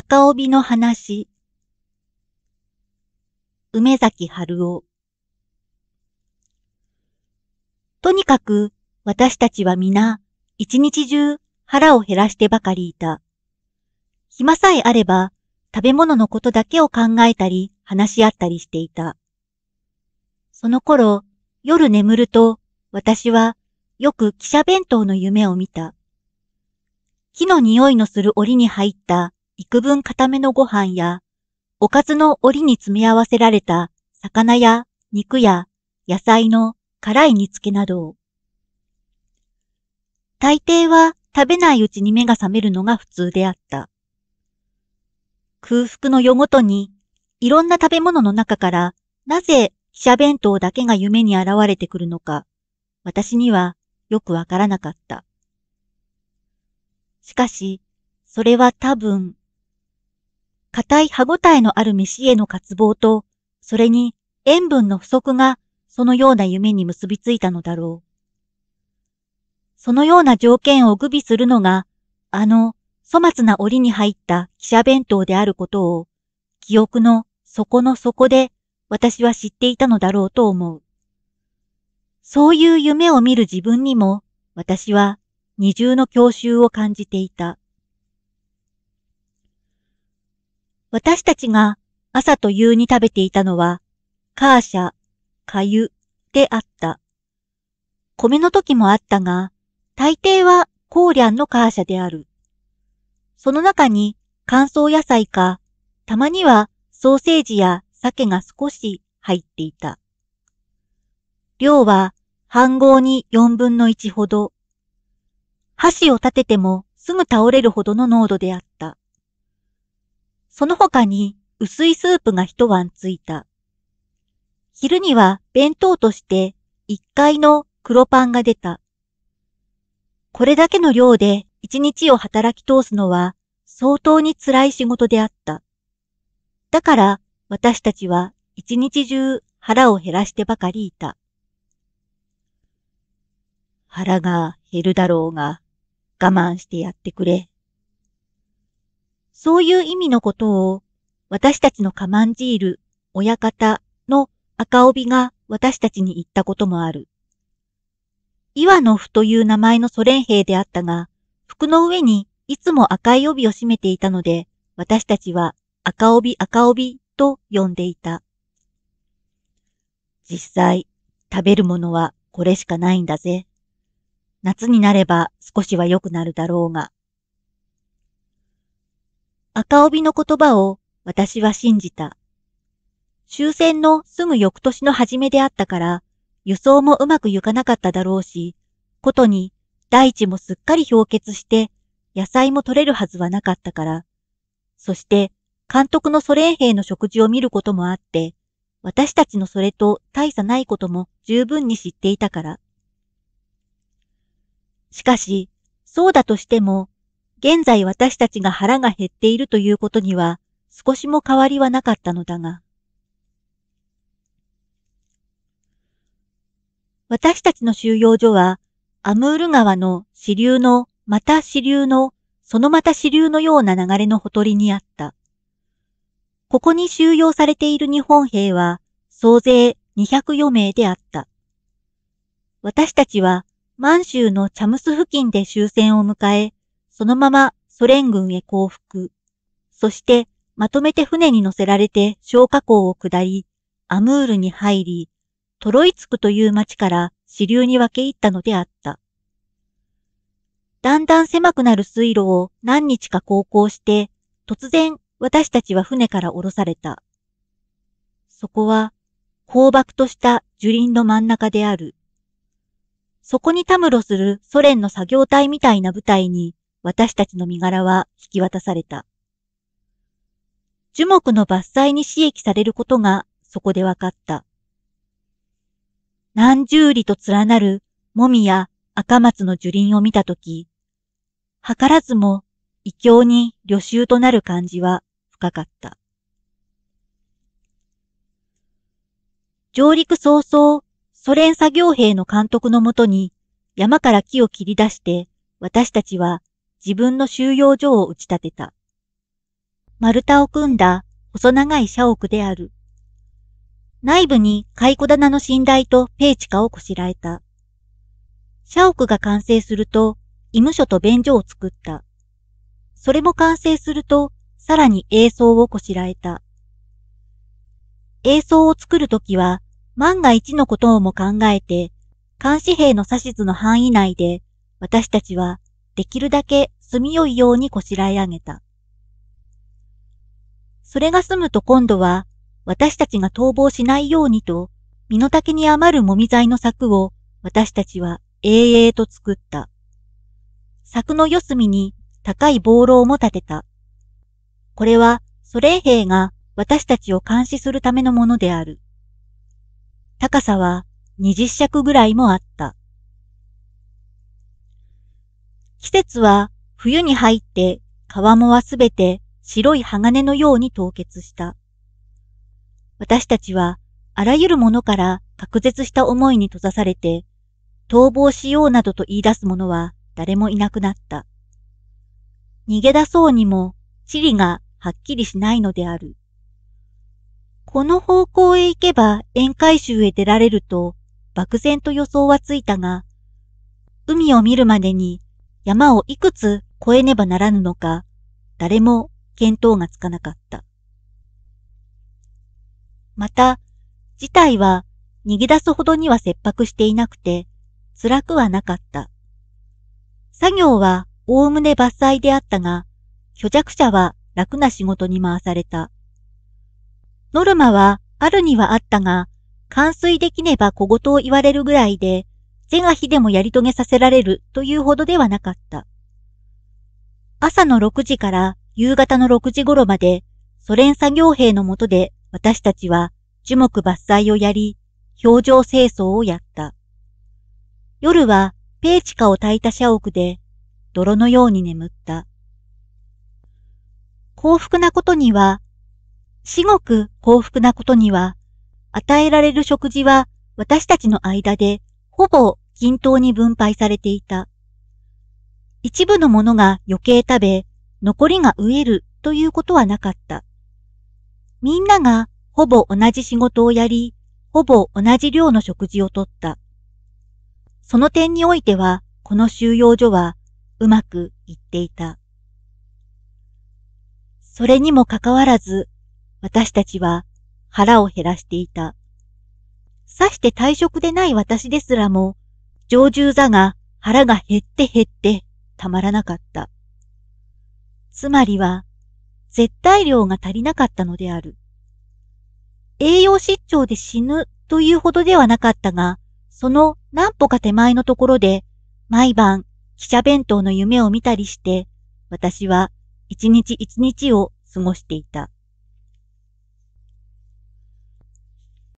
赤帯の話。梅崎春夫。とにかく私たちは皆一日中腹を減らしてばかりいた。暇さえあれば食べ物のことだけを考えたり話し合ったりしていた。その頃夜眠ると私はよく汽車弁当の夢を見た。木の匂いのする檻に入った幾分固めのご飯や、おかずの折に詰め合わせられた魚や肉や野菜の辛い煮付けなど。大抵は食べないうちに目が覚めるのが普通であった。空腹の夜ごとに、いろんな食べ物の中から、なぜ記車弁当だけが夢に現れてくるのか、私にはよくわからなかった。しかし、それは多分、硬い歯ごたえのある飯への渇望と、それに塩分の不足がそのような夢に結びついたのだろう。そのような条件を具備するのが、あの粗末な檻に入った記者弁当であることを、記憶の底の底で私は知っていたのだろうと思う。そういう夢を見る自分にも、私は二重の教習を感じていた。私たちが朝と夕に食べていたのは、カーシャ、カユであった。米の時もあったが、大抵はコーリャンのカーシャである。その中に乾燥野菜か、たまにはソーセージや鮭が少し入っていた。量は半合に4分の1ほど。箸を立ててもすぐ倒れるほどの濃度であった。その他に薄いスープが一晩ついた。昼には弁当として一階の黒パンが出た。これだけの量で一日を働き通すのは相当に辛い仕事であった。だから私たちは一日中腹を減らしてばかりいた。腹が減るだろうが我慢してやってくれ。そういう意味のことを、私たちのカマンジール、親方の赤帯が私たちに言ったこともある。岩の布という名前のソ連兵であったが、服の上にいつも赤い帯を締めていたので、私たちは赤帯赤帯と呼んでいた。実際、食べるものはこれしかないんだぜ。夏になれば少しは良くなるだろうが、赤帯の言葉を私は信じた。終戦のすぐ翌年の初めであったから、輸送もうまくゆかなかっただろうし、ことに大地もすっかり氷結して野菜も取れるはずはなかったから。そして監督のソ連兵の食事を見ることもあって、私たちのそれと大差ないことも十分に知っていたから。しかし、そうだとしても現在私たちが腹が減っているということには少しも変わりはなかったのだが、私たちの収容所はアムール川の支流のまた支流のそのまた支流のような流れのほとりにあった。ここに収容されている日本兵は総勢204名であった。私たちは満州のチャムス付近で終戦を迎え、そのままソ連軍へ降伏。そしてまとめて船に乗せられて消火口を下り、アムールに入り、トロイツクという町から支流に分け入ったのであった。だんだん狭くなる水路を何日か航行して、突然私たちは船から降ろされた。そこは荒漠とした樹林の真ん中である。そこにたむろするソ連の作業隊みたいな部隊に私たちの身柄は引き渡された。樹木の伐採に刺激されることがそこで分かった。何十里と連なるもみや赤松の樹林を見たとき、図らずも異教に旅愁となる感じは深かった。上陸早々、ソ連作業兵の監督のもとに山から木を切り出して私たちは自分の収容所を打ち立てた。丸太を組んだ細長い社屋である。内部に顧棚の寝台とペーチカをこしらえた。社屋が完成すると、医務所と便所を作った。それも完成すると、さらに映像をこしらえた。映像を作るときは、万が一のことをも考えて、監視兵の指図の範囲内で、私たちはできるだけ住みよいようにこしらえ上げた。それが済むと今度は、私たちが逃亡しないようにと、身の丈に余るもみ材の柵を私たちは永遠と作った。柵の四隅に高い防楼も立てた。これはソ連兵が私たちを監視するためのものである。高さは20尺ぐらいもあった。季節は冬に入って川面はすべて白い鋼のように凍結した。私たちはあらゆるものから隔絶した思いに閉ざされて、逃亡しようなどと言い出す者は誰もいなくなった。逃げ出そうにも地理がはっきりしないのである。この方向へ行けば宴会集へ出られると漠然と予想はついたが、海を見るまでに山をいくつ越えねばならぬのか、誰も見当がつかなかった。また、事態は逃げ出すほどには切迫していなくて、辛くはなかった。作業はおおむね伐採であったが、虚弱者は楽な仕事に回された。ノルマはあるにはあったが、冠水できねば小言を言われるぐらいで、是が非でもやり遂げさせられるというほどではなかった。朝の6時から夕方の6時頃までソ連作業兵のもとで私たちは樹木伐採をやり、表情清掃をやった。夜はペーチカを焚いた社屋で泥のように眠った。幸福なことには、至極幸福なことには、与えられる食事は私たちの間でほぼ均等に分配されていた。一部のものが余計食べ、残りが飢えるということはなかった。みんながほぼ同じ仕事をやり、ほぼ同じ量の食事をとった。その点においては、この収容所はうまくいっていた。それにもかかわらず、私たちは腹を減らしていた。さして退職でない私ですらも、常住座が腹が減って減ってたまらなかった。つまりは、絶対量が足りなかったのである。栄養失調で死ぬというほどではなかったが、その何歩か手前のところで、毎晩、記者弁当の夢を見たりして、私は一日一日を過ごしていた。